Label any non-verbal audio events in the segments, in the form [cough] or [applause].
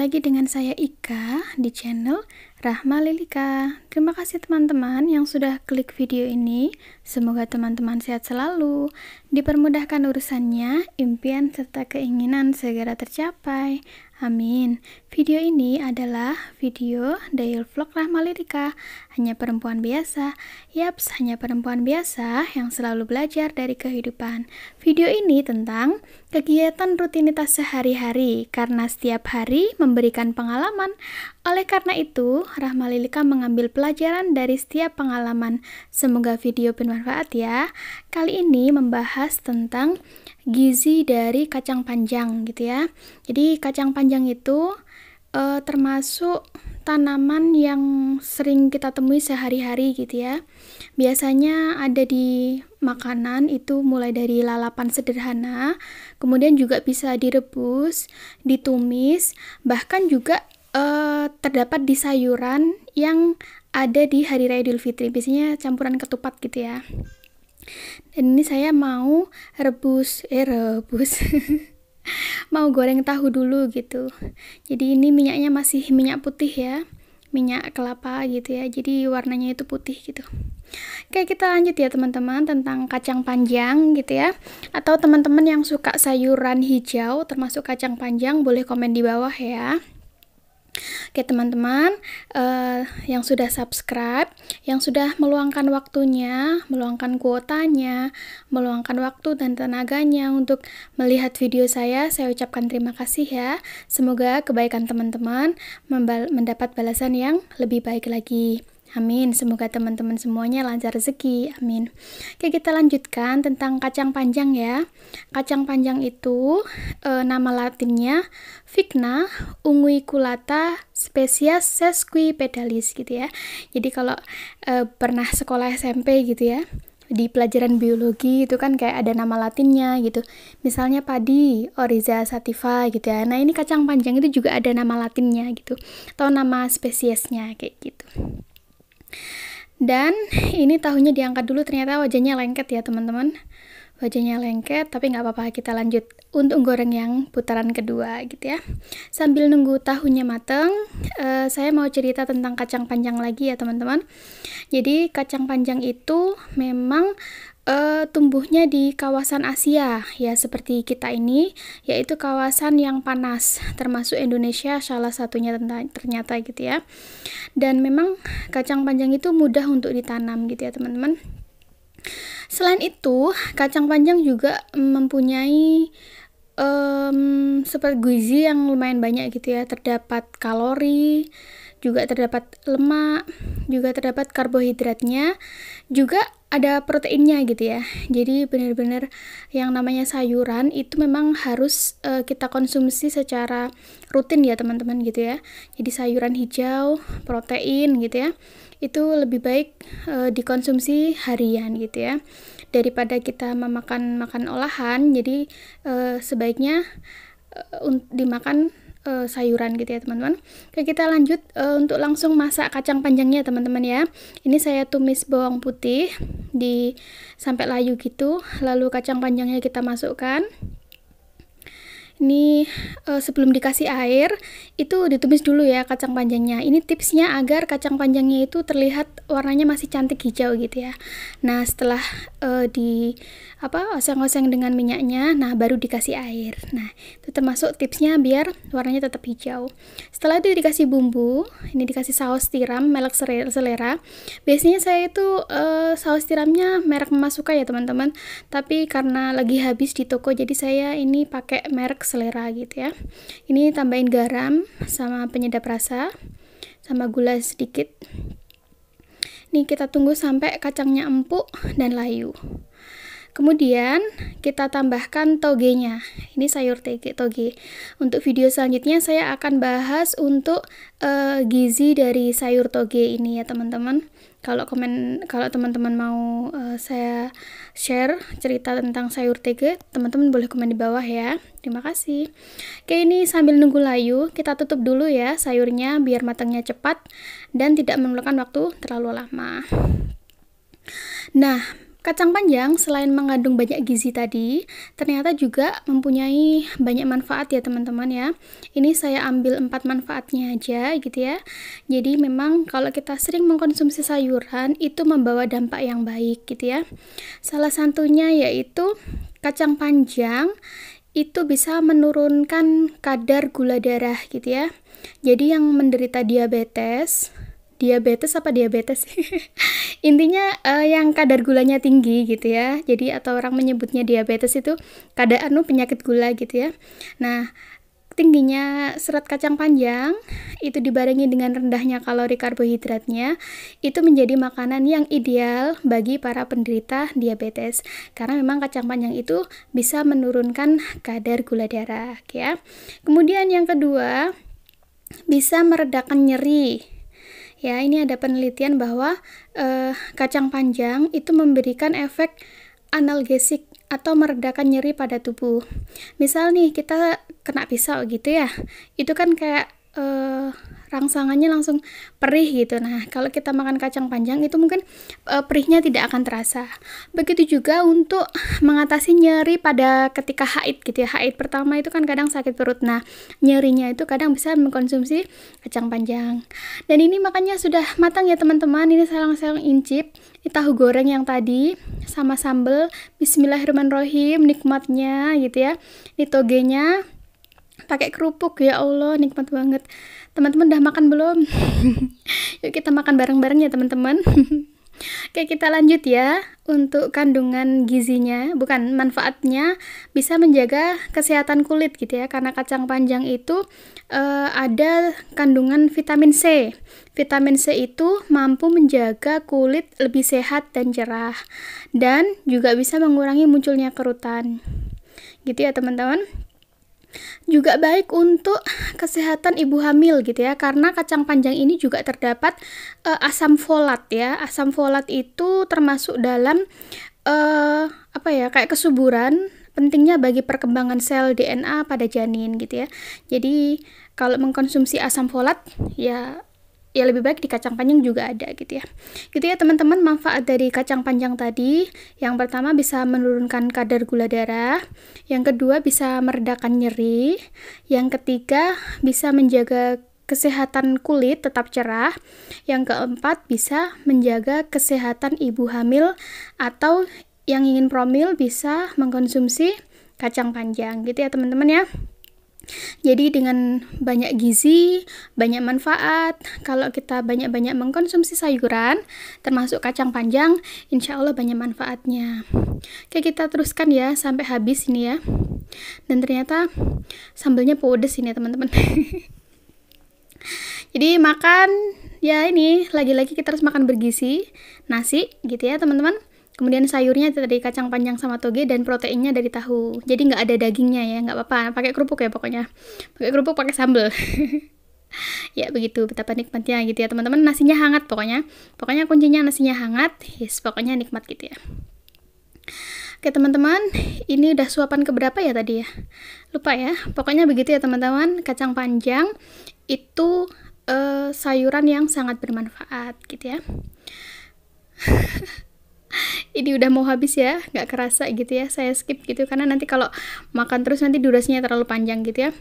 lagi dengan saya Ika di channel Rahma Lilika. Terima kasih teman-teman yang sudah klik video ini. Semoga teman-teman sehat selalu, dipermudahkan urusannya, impian serta keinginan segera tercapai. Amin. Video ini adalah video dari vlog Rahma Lilika, hanya perempuan biasa. Yaps, hanya perempuan biasa yang selalu belajar dari kehidupan. Video ini tentang kegiatan rutinitas sehari-hari karena setiap hari memberikan pengalaman. Oleh karena itu, Rahma Lilika mengambil pelajaran dari setiap pengalaman. Semoga video bermanfaat ya. Kali ini membahas tentang gizi dari kacang panjang gitu ya. Jadi kacang panjang itu e, termasuk tanaman yang sering kita temui sehari-hari gitu ya. Biasanya ada di makanan itu mulai dari lalapan sederhana, kemudian juga bisa direbus, ditumis, bahkan juga Eh, terdapat di sayuran yang ada di hari raya Idul Fitri. Biasanya campuran ketupat gitu ya. Dan ini saya mau rebus, eh rebus. [laughs] mau goreng tahu dulu gitu. Jadi ini minyaknya masih minyak putih ya. Minyak kelapa gitu ya. Jadi warnanya itu putih gitu. Oke, kita lanjut ya teman-teman tentang kacang panjang gitu ya. Atau teman-teman yang suka sayuran hijau termasuk kacang panjang boleh komen di bawah ya. Oke teman-teman uh, yang sudah subscribe, yang sudah meluangkan waktunya, meluangkan kuotanya, meluangkan waktu dan tenaganya untuk melihat video saya, saya ucapkan terima kasih ya. Semoga kebaikan teman-teman mendapat balasan yang lebih baik lagi. Amin. Semoga teman-teman semuanya lancar rezeki. Amin. Oke, kita lanjutkan tentang kacang panjang ya. Kacang panjang itu e, nama latinnya Ficna unguiculata spesies sesquipedalis gitu ya. Jadi kalau e, pernah sekolah SMP gitu ya, di pelajaran biologi itu kan kayak ada nama latinnya gitu. Misalnya padi, Oryza sativa gitu ya. Nah, ini kacang panjang itu juga ada nama latinnya gitu. Atau nama spesiesnya kayak gitu. Dan ini tahunya diangkat dulu ternyata wajahnya lengket ya teman-teman. Wajahnya lengket tapi nggak apa-apa kita lanjut untuk goreng yang putaran kedua gitu ya. Sambil nunggu tahunya mateng, uh, saya mau cerita tentang kacang panjang lagi ya teman-teman. Jadi kacang panjang itu memang uh, tumbuhnya di kawasan Asia ya seperti kita ini yaitu kawasan yang panas termasuk Indonesia salah satunya ternyata gitu ya dan memang kacang panjang itu mudah untuk ditanam gitu ya teman-teman selain itu kacang panjang juga mempunyai um, seperti gizi yang lumayan banyak gitu ya terdapat kalori juga terdapat lemak, juga terdapat karbohidratnya, juga ada proteinnya gitu ya. Jadi benar-benar yang namanya sayuran itu memang harus uh, kita konsumsi secara rutin ya teman-teman gitu ya. Jadi sayuran hijau, protein gitu ya. Itu lebih baik uh, dikonsumsi harian gitu ya. Daripada kita memakan makan olahan, jadi uh, sebaiknya dimakan uh, sayuran gitu ya teman-teman. Oke kita lanjut uh, untuk langsung masak kacang panjangnya teman-teman ya. Ini saya tumis bawang putih di sampai layu gitu, lalu kacang panjangnya kita masukkan. Ini uh, eh, sebelum dikasih air itu ditumis dulu ya kacang panjangnya. Ini tipsnya agar kacang panjangnya itu terlihat warnanya masih cantik hijau gitu ya. Nah, setelah uh, di apa oseng-oseng dengan minyaknya, nah baru dikasih air. Nah, itu termasuk tipsnya biar warnanya tetap hijau. Setelah itu dikasih bumbu, ini dikasih saus tiram melek selera. Biasanya saya itu uh, saus tiramnya merek Mama suka ya, teman-teman. Tapi karena lagi habis di toko jadi saya ini pakai merek selera gitu ya ini tambahin garam sama penyedap rasa sama gula sedikit Ini kita tunggu sampai kacangnya empuk dan layu Kemudian kita tambahkan togenya. Ini sayur tege, toge. Untuk video selanjutnya saya akan bahas untuk uh, gizi dari sayur toge ini ya, teman-teman kalau komen kalau teman-teman mau uh, saya share cerita tentang sayur tege teman-teman boleh komen di bawah ya terima kasih oke ini sambil nunggu layu kita tutup dulu ya sayurnya biar matangnya cepat dan tidak memerlukan waktu terlalu lama nah Kacang panjang selain mengandung banyak gizi tadi, ternyata juga mempunyai banyak manfaat ya teman-teman ya. Ini saya ambil empat manfaatnya aja gitu ya. Jadi memang kalau kita sering mengkonsumsi sayuran itu membawa dampak yang baik gitu ya. Salah satunya yaitu kacang panjang itu bisa menurunkan kadar gula darah gitu ya. Jadi yang menderita diabetes diabetes apa diabetes [laughs] intinya uh, yang kadar gulanya tinggi gitu ya jadi atau orang menyebutnya diabetes itu kadar anu penyakit gula gitu ya nah tingginya serat kacang panjang itu dibarengi dengan rendahnya kalori karbohidratnya itu menjadi makanan yang ideal bagi para penderita diabetes karena memang kacang panjang itu bisa menurunkan kadar gula darah ya. Kemudian yang kedua bisa meredakan nyeri Ya, ini ada penelitian bahwa eh, kacang panjang itu memberikan efek analgesik atau meredakan nyeri pada tubuh. Misal nih kita kena pisau gitu ya. Itu kan kayak uh, rangsangannya langsung perih gitu. Nah, kalau kita makan kacang panjang itu mungkin uh, perihnya tidak akan terasa. Begitu juga untuk mengatasi nyeri pada ketika haid gitu ya. Haid pertama itu kan kadang sakit perut. Nah, nyerinya itu kadang bisa mengkonsumsi kacang panjang. Dan ini makannya sudah matang ya teman-teman. Ini sarang-sarang incip, ini tahu goreng yang tadi sama sambel. Bismillahirrahmanirrahim, nikmatnya gitu ya. Ini togenya pakai kerupuk ya Allah nikmat banget teman-teman udah makan belum [laughs] yuk kita makan bareng-bareng ya teman-teman [laughs] Oke kita lanjut ya untuk kandungan gizinya bukan manfaatnya bisa menjaga kesehatan kulit gitu ya karena kacang panjang itu uh, ada kandungan vitamin C vitamin C itu mampu menjaga kulit lebih sehat dan cerah dan juga bisa mengurangi munculnya kerutan gitu ya teman-teman juga baik untuk kesehatan ibu hamil gitu ya karena kacang panjang ini juga terdapat uh, asam folat ya asam folat itu termasuk dalam uh, apa ya kayak kesuburan pentingnya bagi perkembangan sel DNA pada janin gitu ya jadi kalau mengkonsumsi asam folat ya ya lebih baik di kacang panjang juga ada gitu ya. Gitu ya teman-teman manfaat dari kacang panjang tadi, yang pertama bisa menurunkan kadar gula darah, yang kedua bisa meredakan nyeri, yang ketiga bisa menjaga kesehatan kulit tetap cerah. Yang keempat, bisa menjaga kesehatan ibu hamil atau yang ingin promil bisa mengkonsumsi kacang panjang gitu ya teman-teman ya. Jadi dengan banyak gizi, banyak manfaat, kalau kita banyak-banyak mengkonsumsi sayuran, termasuk kacang panjang, insya Allah banyak manfaatnya. Oke, kita teruskan ya sampai habis ini ya. Dan ternyata sambelnya pedes ini ya, teman-teman. [laughs] Jadi makan ya ini lagi-lagi kita harus makan bergizi, nasi gitu ya teman-teman Kemudian sayurnya tadi kacang panjang sama toge dan proteinnya dari tahu. Jadi nggak ada dagingnya ya, nggak apa-apa. Pakai kerupuk ya pokoknya. Pakai kerupuk, pakai sambel. [laughs] ya begitu betapa nikmatnya gitu ya teman-teman. Nasinya hangat pokoknya. Pokoknya kuncinya nasinya hangat. Yes, pokoknya nikmat gitu ya. Oke teman-teman, ini udah suapan keberapa ya tadi ya? Lupa ya. Pokoknya begitu ya teman-teman. Kacang panjang itu uh, sayuran yang sangat bermanfaat gitu ya. [laughs] ini udah mau habis ya nggak kerasa gitu ya saya skip gitu karena nanti kalau makan terus nanti durasinya terlalu panjang gitu ya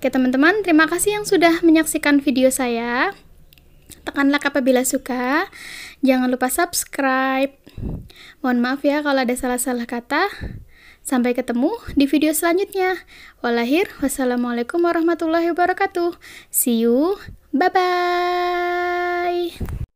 oke teman-teman terima kasih yang sudah menyaksikan video saya tekan like apabila suka jangan lupa subscribe mohon maaf ya kalau ada salah-salah kata Sampai ketemu di video selanjutnya. Walahir, wassalamualaikum warahmatullahi wabarakatuh. See you, bye-bye.